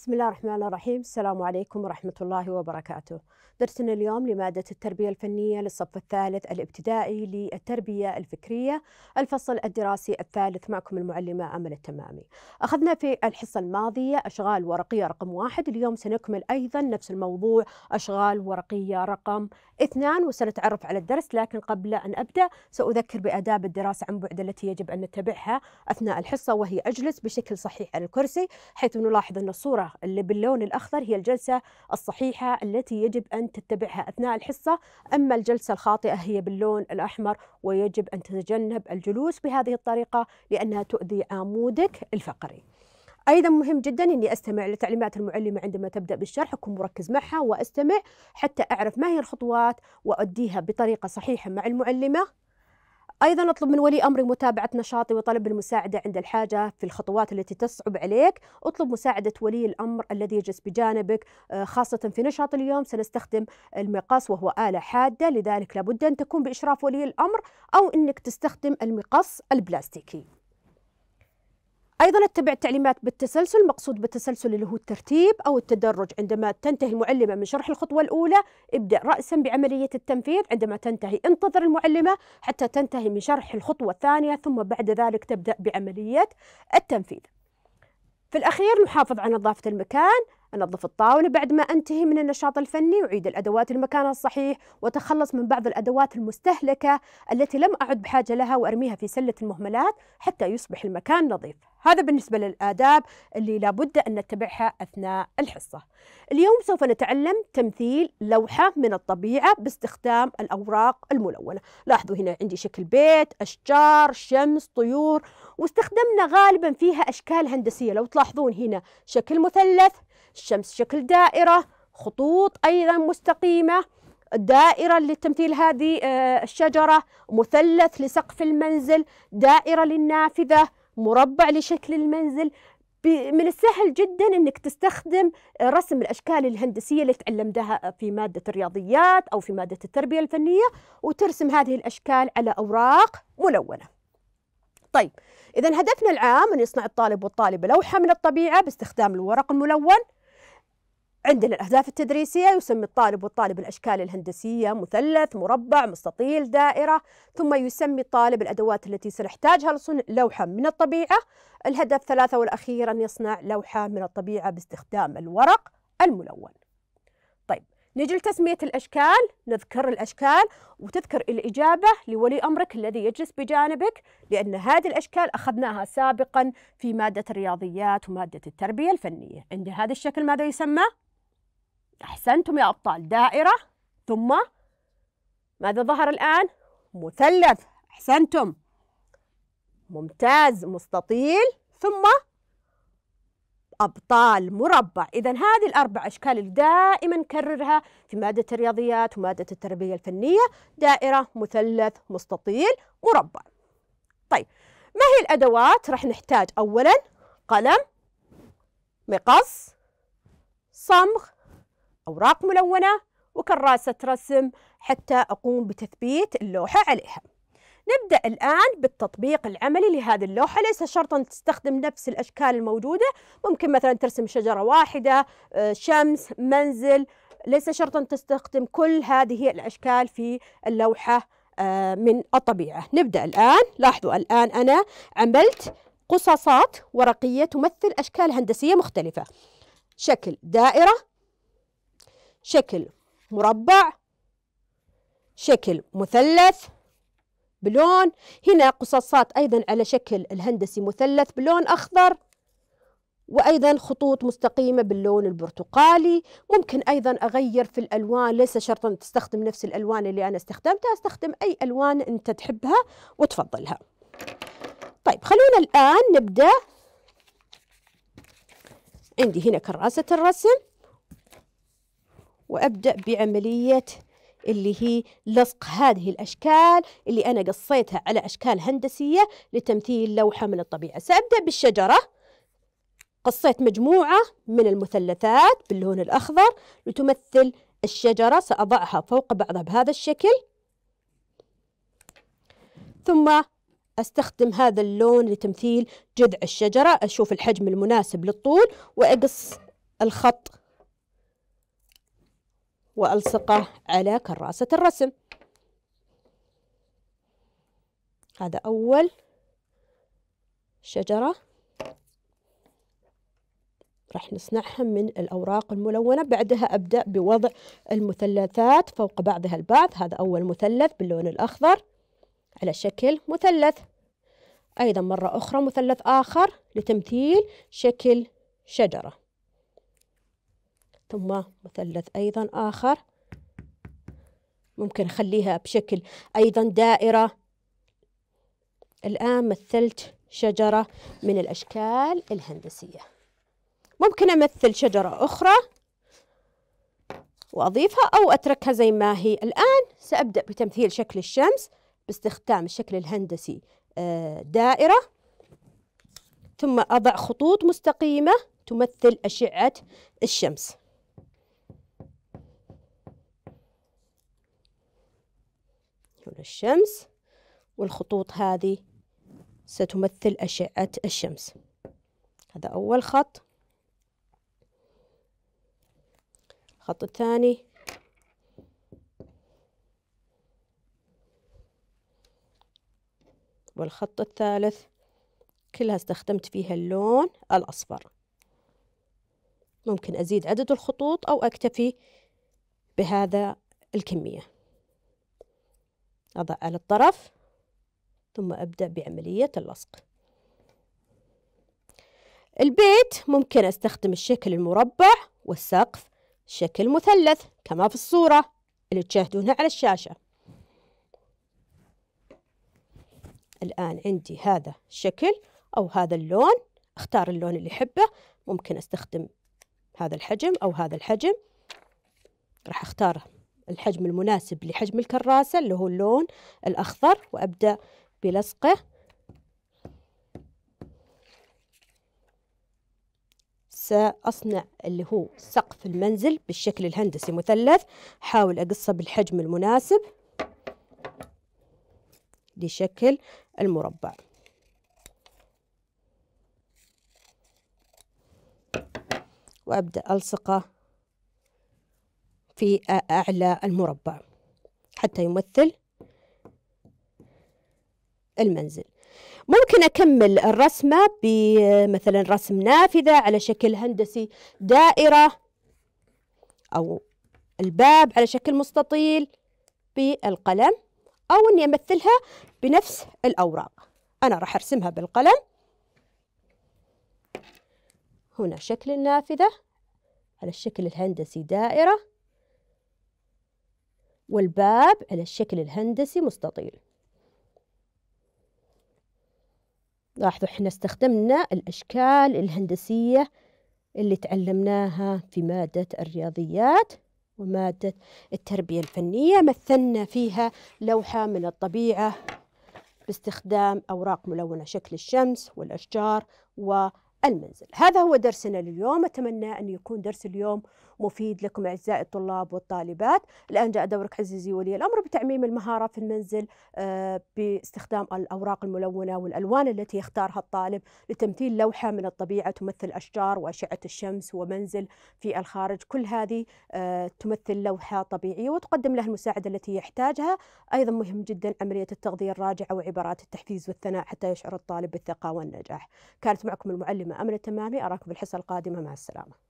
بسم الله الرحمن الرحيم السلام عليكم ورحمة الله وبركاته درسنا اليوم لمادة التربية الفنية للصف الثالث الابتدائي للتربية الفكرية الفصل الدراسي الثالث معكم المعلمة أمل التمامي أخذنا في الحصة الماضية أشغال ورقية رقم واحد اليوم سنكمل أيضا نفس الموضوع أشغال ورقية رقم اثنان وسنتعرف على الدرس لكن قبل أن أبدأ سأذكر بآداب الدراسة عن بعد التي يجب أن نتبعها أثناء الحصة وهي أجلس بشكل صحيح على الكرسي حيث نلاحظ أن الصورة اللي باللون الأخضر هي الجلسة الصحيحة التي يجب أن تتبعها أثناء الحصة أما الجلسة الخاطئة هي باللون الأحمر ويجب أن تتجنب الجلوس بهذه الطريقة لأنها تؤذي عمودك الفقري ايضا مهم جدا اني استمع لتعليمات المعلمه عندما تبدا بالشرح اكون مركز معها واستمع حتى اعرف ما هي الخطوات واديها بطريقه صحيحه مع المعلمه أيضا اطلب من ولي أمري متابعة نشاطي وطلب المساعدة عند الحاجة في الخطوات التي تصعب عليك اطلب مساعدة ولي الأمر الذي يجلس بجانبك آه، خاصة في نشاط اليوم سنستخدم المقص وهو آلة حادة لذلك لابد أن تكون بإشراف ولي الأمر أو أنك تستخدم المقص البلاستيكي ايضا اتبع التعليمات بالتسلسل المقصود بالتسلسل اللي هو الترتيب او التدرج عندما تنتهي المعلمه من شرح الخطوه الاولى ابدا راسا بعمليه التنفيذ عندما تنتهي انتظر المعلمه حتى تنتهي من شرح الخطوه الثانيه ثم بعد ذلك تبدا بعمليه التنفيذ في الاخير نحافظ على نظافه المكان أنظف الطاولة بعد ما أنتهي من النشاط الفني أعيد الأدوات المكان الصحيح وأتخلص من بعض الأدوات المستهلكة التي لم أعد بحاجة لها وأرميها في سلة المهملات حتى يصبح المكان نظيف هذا بالنسبة للآداب اللي لابد أن نتبعها أثناء الحصة اليوم سوف نتعلم تمثيل لوحة من الطبيعة باستخدام الأوراق الملونة لاحظوا هنا عندي شكل بيت أشجار شمس طيور واستخدمنا غالبا فيها أشكال هندسية لو تلاحظون هنا شكل مثلث الشمس شكل دائرة خطوط أيضا مستقيمة دائرة لتمثيل هذه آه، الشجرة مثلث لسقف المنزل دائرة للنافذة مربع لشكل المنزل من السهل جدا انك تستخدم رسم الاشكال الهندسيه اللي تعلمتها في ماده الرياضيات او في ماده التربيه الفنيه وترسم هذه الاشكال على اوراق ملونه. طيب إذا هدفنا العام أن يصنع الطالب والطالبة لوحة من الطبيعة باستخدام الورق الملون عندنا الأهداف التدريسية يسمي الطالب والطالب الأشكال الهندسية مثلث مربع مستطيل دائرة ثم يسمي الطالب الأدوات التي سنحتاجها لصنع لوحة من الطبيعة الهدف ثلاثة والأخير أن يصنع لوحة من الطبيعة باستخدام الورق الملون نجي لتسمية الأشكال نذكر الأشكال وتذكر الإجابة لولي أمرك الذي يجلس بجانبك لأن هذه الأشكال أخذناها سابقا في مادة الرياضيات ومادة التربية الفنية عند هذا الشكل ماذا يسمى؟ أحسنتم يا أبطال دائرة ثم ماذا ظهر الآن؟ مثلث أحسنتم ممتاز مستطيل ثم أبطال مربع إذا هذه الأربع أشكال اللي دائما نكررها في مادة الرياضيات ومادة التربية الفنية دائرة مثلث مستطيل مربع طيب ما هي الأدوات راح نحتاج أولا قلم مقص صمغ أوراق ملونة وكراسة رسم حتى أقوم بتثبيت اللوحة عليها نبدأ الآن بالتطبيق العملي لهذه اللوحة ليس شرطا تستخدم نفس الأشكال الموجودة ممكن مثلا ترسم شجرة واحدة آه، شمس منزل ليس شرطا تستخدم كل هذه الأشكال في اللوحة آه، من الطبيعة نبدأ الآن لاحظوا الآن أنا عملت قصاصات ورقية تمثل أشكال هندسية مختلفة شكل دائرة شكل مربع شكل مثلث بلون هنا قصاصات أيضا على شكل الهندسي مثلث بلون أخضر وأيضا خطوط مستقيمة باللون البرتقالي ممكن أيضا أغير في الألوان ليس شرطا تستخدم نفس الألوان اللي أنا استخدمتها استخدم أي ألوان أنت تحبها وتفضلها طيب خلونا الآن نبدأ عندي هنا كراسة الرسم وأبدأ بعملية اللي هي لصق هذه الأشكال اللي أنا قصيتها على أشكال هندسية لتمثيل لوحة من الطبيعة سأبدأ بالشجرة قصيت مجموعة من المثلثات باللون الأخضر لتمثل الشجرة سأضعها فوق بعضها بهذا الشكل ثم أستخدم هذا اللون لتمثيل جذع الشجرة أشوف الحجم المناسب للطول وأقص الخط وألصقه على كراسة الرسم هذا أول شجرة راح نصنعها من الأوراق الملونة بعدها أبدأ بوضع المثلثات فوق بعضها البعض هذا أول مثلث باللون الأخضر على شكل مثلث أيضا مرة أخرى مثلث آخر لتمثيل شكل شجرة ثم مثلث أيضا آخر ممكن أخليها بشكل أيضا دائرة الآن مثلت شجرة من الأشكال الهندسية ممكن أمثل شجرة أخرى وأضيفها أو أتركها زي ما هي الآن سأبدأ بتمثيل شكل الشمس باستخدام الشكل الهندسي آه، دائرة ثم أضع خطوط مستقيمة تمثل أشعة الشمس تمثل الشمس والخطوط هذه ستمثل أشعة الشمس هذا أول خط الخط الثاني والخط الثالث كلها استخدمت فيها اللون الأصفر ممكن أزيد عدد الخطوط أو أكتفي بهذا الكمية أضع على الطرف ثم أبدأ بعملية اللصق البيت ممكن أستخدم الشكل المربع والسقف شكل مثلث كما في الصورة اللي تشاهدونها على الشاشة الآن عندي هذا الشكل أو هذا اللون أختار اللون اللي أحبه ممكن أستخدم هذا الحجم أو هذا الحجم راح أختاره الحجم المناسب لحجم الكراسة اللي هو اللون الأخضر وأبدأ بلصقه سأصنع اللي هو سقف المنزل بالشكل الهندسي مثلث حاول أقصه بالحجم المناسب لشكل المربع وأبدأ ألصقه في أعلى المربع حتى يمثل المنزل ممكن أكمل الرسمة بمثلا رسم نافذة على شكل هندسي دائرة أو الباب على شكل مستطيل بالقلم أو أني أمثلها بنفس الأوراق أنا راح أرسمها بالقلم هنا شكل النافذة على الشكل الهندسي دائرة والباب على الشكل الهندسي مستطيل لاحظوا احنا استخدمنا الأشكال الهندسية اللي تعلمناها في مادة الرياضيات ومادة التربية الفنية مثلنا فيها لوحة من الطبيعة باستخدام أوراق ملونة شكل الشمس والأشجار والمنزل هذا هو درسنا لليوم أتمنى أن يكون درس اليوم مفيد لكم أعزائي الطلاب والطالبات الآن جاء دورك عزيزي ولي الأمر بتعميم المهارة في المنزل آه، باستخدام الأوراق الملونة والألوان التي يختارها الطالب لتمثيل لوحة من الطبيعة تمثل أشجار وأشعة الشمس ومنزل في الخارج كل هذه آه، تمثل لوحة طبيعية وتقدم له المساعدة التي يحتاجها أيضا مهم جدا عملية التغذية الراجعة وعبارات التحفيز والثناء حتى يشعر الطالب بالثقة والنجاح كانت معكم المعلمة امل التمامي أراكم في الحصة القادمة مع السلامة